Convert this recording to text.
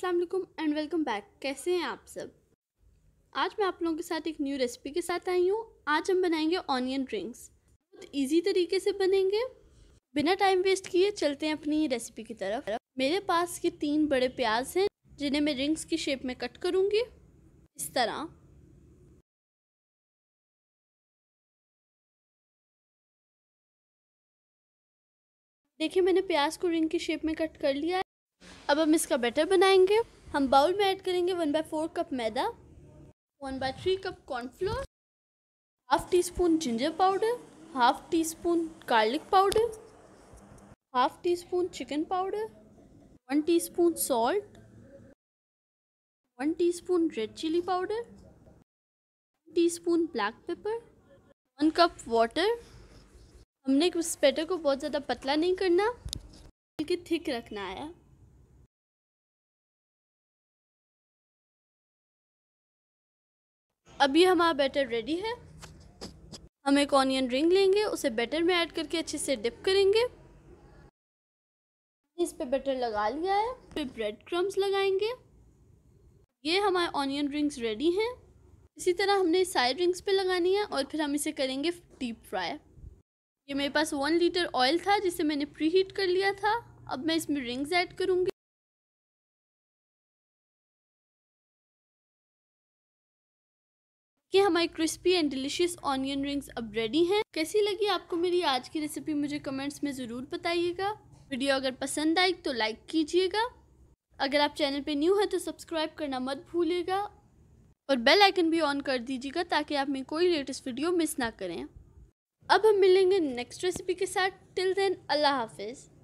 अस्सलाम and welcome back कैसे हैं आप सब आज मैं आप लोगों के साथ एक न्यू रेसिपी के साथ आई हूँ आज हम बनाएंगे ऑनियन रिंग्स बहुत इजी तरीके से बनेंगे बिना टाइम वेस्ट किए चलते हैं अपनी रेसिपी की तरफ मेरे पास ये तीन बड़े प्याज हैं जिन्हें मैं रिंग्स की शेप में कट करूँगी इस तरह देखिए मैंने प्याज को रिंग की शेप में कट कर लिया है अब हम इसका बैटर बनाएंगे हम बाउल में ऐड करेंगे वन बाई फोर कप मैदा one by three cup cornflour half teaspoon ginger powder half teaspoon garlic powder half teaspoon chicken powder one teaspoon salt one teaspoon red chilli powder one teaspoon black pepper one cup water हमने इस batter को बहुत ज़्यादा पतला नहीं करना बल्कि thick रखना है अभी हमारा बैटर रेडी है हम एक ऑनियन रिंग लेंगे उसे बैटर में ऐड करके अच्छे से डिप करेंगे इस पे बैटर लगा लिया है फिर ब्रेड क्रम्स लगाएंगे ये हमारे ऑनियन रिंग्स रेडी हैं इसी तरह हमने साइड रिंग्स पे लगानी है और फिर हम इसे करेंगे डीप फ्राई ये मेरे पास वन लीटर ऑयल था जिसे मैंने प्री हीट कर लिया था अब मैं इसमें रिंग्स ऐड करूँगी कि हमारी crispy and delicious onion rings अब रेडी हैं कैसी लगी आपको मेरी आज की रेसिपी मुझे कमेंट्स में ज़रूर बताइएगा वीडियो अगर पसंद आई तो लाइक कीजिएगा अगर आप चैनल पे न्यू हैं तो सब्सक्राइब करना मत भूलिएगा और बेल आइकन भी ऑन कर दीजिएगा ताकि आप में कोई लेटेस्ट वीडियो मिस ना करें अब हम मिलेंगे नेक्स्ट रेसिपी के साथ टिल देन अल्लाह हाफिज़